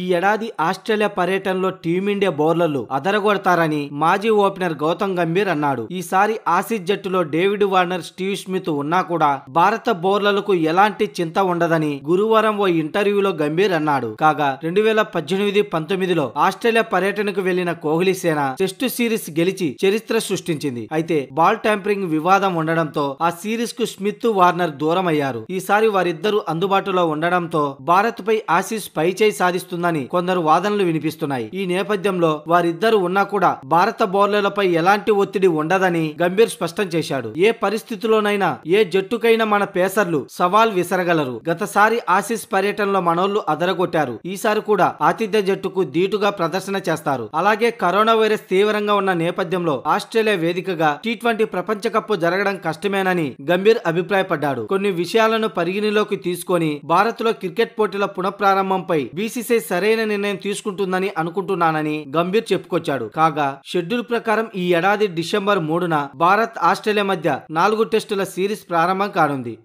ఈ ఏడాది ఆస్ట్రేలియా పర్యటనలో టీమిండియా బౌలర్లు అదరగొడతారని మాజీ ఓపెనర్ గౌతమ్ గంభీర్ అన్నాడు ఈసారి ఆసీస్ జట్టులో డేవిడ్ వార్నర్ స్టీవ్ స్మిత్ ఉన్నా కూడా భారత బౌలర్లకు ఎలాంటి చింత ఉండదని గురువారం ఓ ఇంటర్వ్యూలో గంభీర్ అన్నాడు కాగా రెండు వేల పద్దెనిమిది పంతొమ్మిదిలో ఆస్ట్రేలియా పర్యటనకు వెళ్లిన కోహ్లీ సేన టెస్టు సిరీస్ గెలిచి చరిత్ర సృష్టించింది అయితే బాల్ ట్యాంపరింగ్ వివాదం ఉండడంతో ఆ సిరీస్ కు స్మిత్ వార్నర్ దూరమయ్యారు ఈసారి వారిద్దరూ అందుబాటులో ఉండడంతో భారత్ పై ఆసీస్ పైచేయి సాధిస్తుంది ఉందని కొందరు వాదనలు వినిపిస్తున్నాయి ఈ నేపథ్యంలో వారిద్దరు ఉన్నా కూడా భారత బౌలర్లపై ఎలాంటి ఒత్తిడి ఉండదని గంభీర్ స్పష్టం చేశాడు ఏ పరిస్థితిలోనైనా ఏ జట్టుకైనా మన పేసర్లు సవాల్ విసరగలరు గతసారి ఆసీస్ పర్యటనలో మనోళ్లు అదరగొట్టారు ఈసారి కూడా ఆతిథ్య జట్టుకు ధీటుగా ప్రదర్శన చేస్తారు అలాగే కరోనా వైరస్ తీవ్రంగా ఉన్న నేపథ్యంలో ఆస్ట్రేలియా వేదికగా టీ ట్వంటీ ప్రపంచ కప్ జరగడం కష్టమేనని గంభీర్ అభిప్రాయపడ్డాడు కొన్ని విషయాలను పరిగణలోకి తీసుకొని భారత్ లో క్రికెట్ పోటీల పునఃప్రారంభంపై బీసీసీఐ సరైన నిర్ణయం తీసుకుంటుందని అనుకుంటున్నానని గంభీర్ చెప్పుకొచ్చాడు కాగా షెడ్యూల్ ప్రకారం ఈ ఏడాది డిసెంబర్ మూడున భారత్ ఆస్ట్రేలియా మధ్య నాలుగు టెస్టుల సిరీస్ ప్రారంభం కానుంది